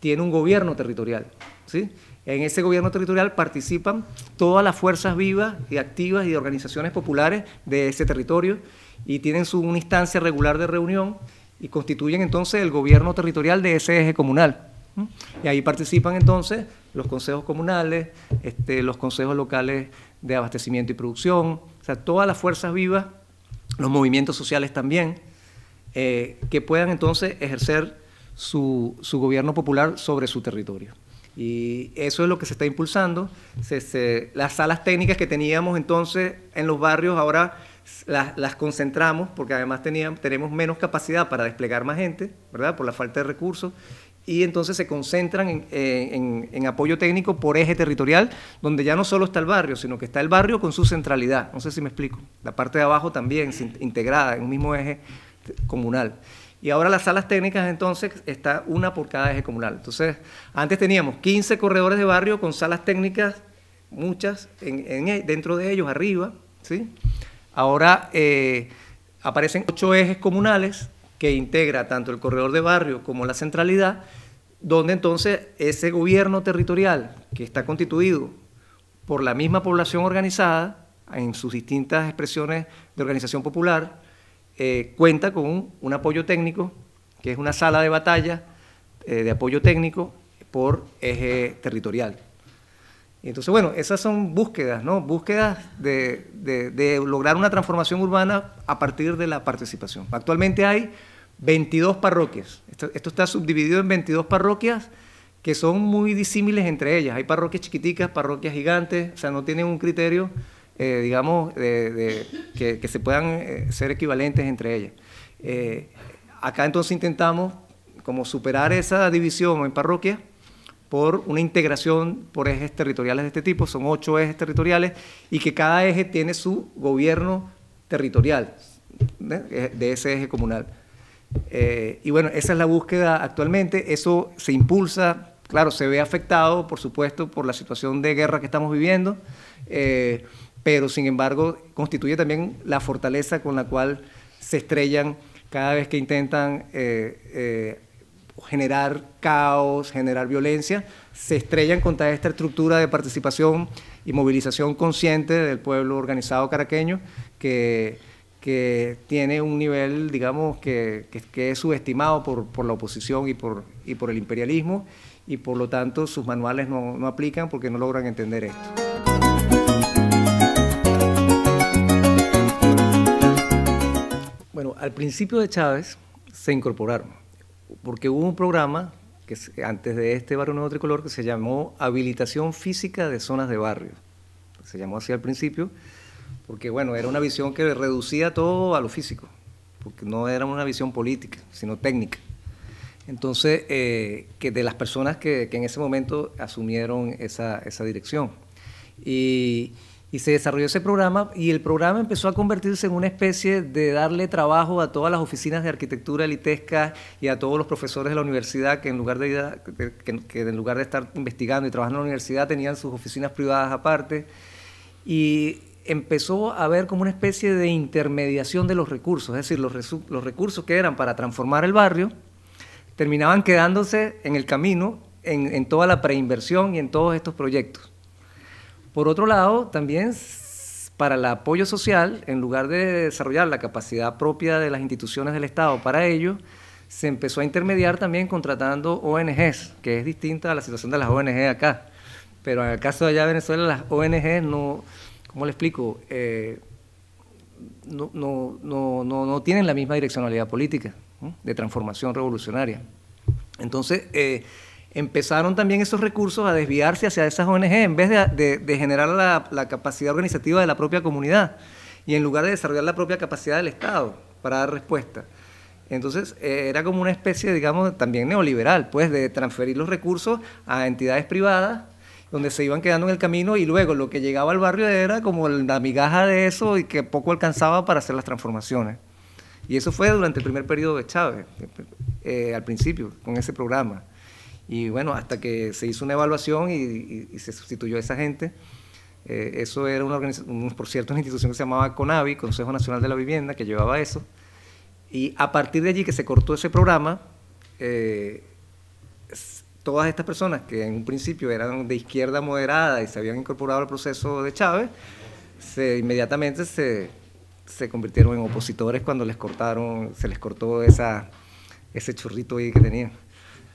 tiene un gobierno territorial, ¿sí? En ese gobierno territorial participan todas las fuerzas vivas y activas y organizaciones populares de ese territorio y tienen su, una instancia regular de reunión y constituyen entonces el gobierno territorial de ese eje comunal. Y ahí participan entonces los consejos comunales, este, los consejos locales de abastecimiento y producción, o sea, todas las fuerzas vivas, los movimientos sociales también, eh, que puedan entonces ejercer su gobierno popular sobre su territorio. Y eso es lo que se está impulsando. las salas técnicas que teníamos entonces en los barrios ahora las, concentramos porque además tenemos menos capacidad para desplegar más gente, ¿verdad? Por la falta de recursos. Y entonces se concentran en, en, apoyo técnico por eje territorial, donde ya no solo está el barrio, sino que está el barrio con su centralidad. No sé si me explico. La parte de abajo también integrada en un mismo eje comunal. Y ahora las salas técnicas entonces está una por cada eje comunal. Entonces, antes teníamos 15 corredores de barrio con salas técnicas, muchas en, e, dentro de ellos, arriba. ¿sí? Ahora eh, aparecen ocho ejes comunales que integra tanto el corredor de barrio como la centralidad, donde entonces ese gobierno territorial que está constituido por la misma población organizada en sus distintas expresiones de organización popular, eh, cuenta con un, apoyo técnico, que es una sala de batalla eh, de apoyo técnico por eje territorial. entonces, bueno, esas son búsquedas, ¿no? Búsquedas de, lograr una transformación urbana a partir de la participación. Actualmente hay 22 parroquias. esto está subdividido en 22 parroquias que son muy disímiles entre ellas. Hay parroquias chiquiticas, parroquias gigantes, o sea, no tienen un criterio eh, digamos, de, que, se puedan eh, ser equivalentes entre ellas. Eh, acá entonces intentamos como superar esa división en parroquias por una integración por ejes territoriales de este tipo, son ocho ejes territoriales, y que cada eje tiene su gobierno territorial de ese eje comunal. y bueno, esa es la búsqueda actualmente, eso se impulsa, claro, se ve afectado, por supuesto, por la situación de guerra que estamos viviendo. Eh, pero sin embargo constituye también la fortaleza con la cual se estrellan cada vez que intentan eh, eh, generar caos, generar violencia, se estrellan contra esta estructura de participación y movilización consciente del pueblo organizado caraqueño que, que tiene un nivel, digamos, que, es subestimado por, la oposición y por, y por el imperialismo y por lo tanto sus manuales no, no aplican porque no logran entender esto. Bueno, al principio de Chávez se incorporaron, porque hubo un programa que antes de este barrio nuevo tricolor que se llamó Habilitación Física de Zonas de Barrio. Se llamó así al principio, porque bueno, era una visión que reducía todo a lo físico, porque no era una visión política, sino técnica. Entonces, eh, que de las personas que, en ese momento asumieron esa, esa dirección. Y, y se desarrolló ese programa y el programa empezó a convertirse en una especie de darle trabajo a todas las oficinas de arquitectura litesca y a todos los profesores de la universidad que en lugar de, en lugar de estar investigando y trabajando en la universidad tenían sus oficinas privadas aparte y empezó a haber como una especie de intermediación de los recursos, es decir, los, recursos que eran para transformar el barrio terminaban quedándose en el camino en, en toda la preinversión y en todos estos proyectos. Por otro lado, también para el apoyo social, en lugar de desarrollar la capacidad propia de las instituciones del Estado para ello, se empezó a intermediar también contratando ONGs, que es distinta a la situación de las ONG acá. Pero en el caso de allá de Venezuela, las ONGs no, ¿cómo le explico? Eh, no, no, tienen la misma direccionalidad política de transformación revolucionaria. Entonces, eh, empezaron también esos recursos a desviarse hacia esas ONG en vez de, generar la, capacidad organizativa de la propia comunidad y en lugar de desarrollar la propia capacidad del Estado para dar respuesta. Entonces eh, era como una especie, digamos, también neoliberal, pues, de transferir los recursos a entidades privadas donde se iban quedando en el camino y luego lo que llegaba al barrio era como la migaja de eso y que poco alcanzaba para hacer las transformaciones. Y eso fue durante el primer periodo de Chávez, eh, al principio, con ese programa. Y bueno, hasta que se hizo una evaluación y, se sustituyó a esa gente. Eh, eso era una por cierto, una institución que se llamaba CONAVI, Consejo Nacional de la Vivienda, que llevaba eso. Y a partir de allí que se cortó ese programa, eh, todas estas personas que en un principio eran de izquierda moderada y se habían incorporado al proceso de Chávez, se, inmediatamente se, se convirtieron en opositores cuando les cortaron, se les cortó esa, ese churrito ahí que tenían.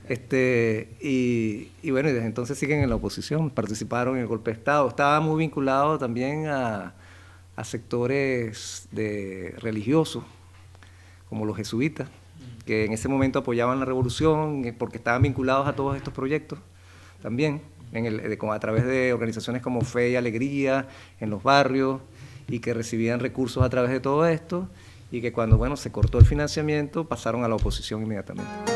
Este, y, bueno, y desde entonces siguen en la oposición, participaron en el golpe de Estado. Estaba muy vinculado también a, sectores de religiosos, como los jesuitas, que en ese momento apoyaban la revolución eh, porque estaban vinculados a todos estos proyectos también, en a través de organizaciones como Fe y Alegría, en los barrios, y que recibían recursos a través de todo esto, y que cuando bueno, se cortó el financiamiento pasaron a la oposición inmediatamente.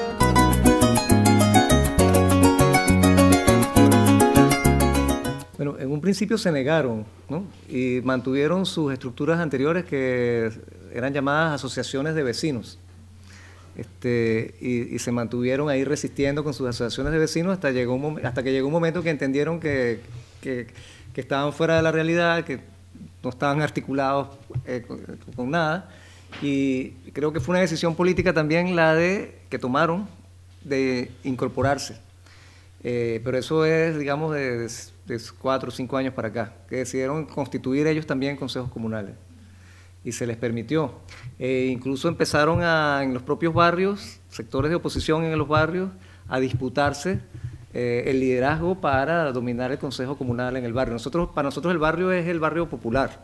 Bueno, en un principio se negaron ¿no? y mantuvieron sus estructuras anteriores que eran llamadas asociaciones de vecinos. Este, y, se mantuvieron ahí resistiendo con sus asociaciones de vecinos hasta, llegó un, hasta que llegó un momento que entendieron que, estaban fuera de la realidad, que no estaban articulados eh, con, nada. Y creo que fue una decisión política también la de que tomaron de incorporarse. Eh, pero eso es, digamos, de, de cuatro o cinco años para acá, que decidieron constituir ellos también consejos comunales. Y se les permitió. E incluso empezaron en los propios barrios, sectores de oposición en los barrios, a disputarse eh, el liderazgo para dominar el consejo comunal en el barrio. Nosotros, para nosotros el barrio es el barrio popular,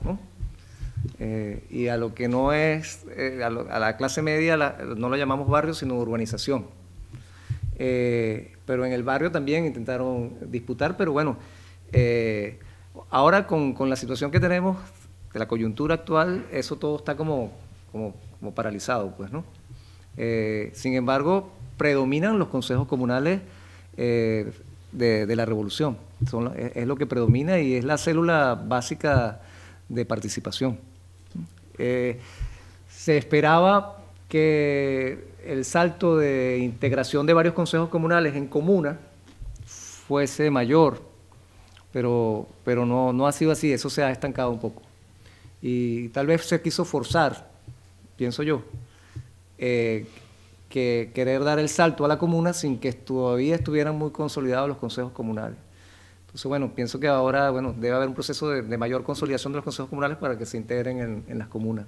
eh, y a lo que no es, eh, a, la clase media no lo llamamos barrio, sino urbanización. pero en el barrio también intentaron disputar, pero bueno, eh, ahora con, la situación que tenemos, de la coyuntura actual, eso todo está como, como, paralizado, pues, ¿no? Eh, sin embargo, predominan los consejos comunales eh, de, la revolución. es, lo que predomina y es la célula básica de participación. se esperaba que el salto de integración de varios consejos comunales en comuna fuese mayor, pero, pero no, no ha sido así, eso se ha estancado un poco. Y tal vez se quiso forzar, pienso yo, eh, que querer dar el salto a la comuna sin que todavía estuvieran muy consolidados los consejos comunales. Entonces, bueno, pienso que ahora bueno, debe haber un proceso de, mayor consolidación de los consejos comunales para que se integren en, en las comunas.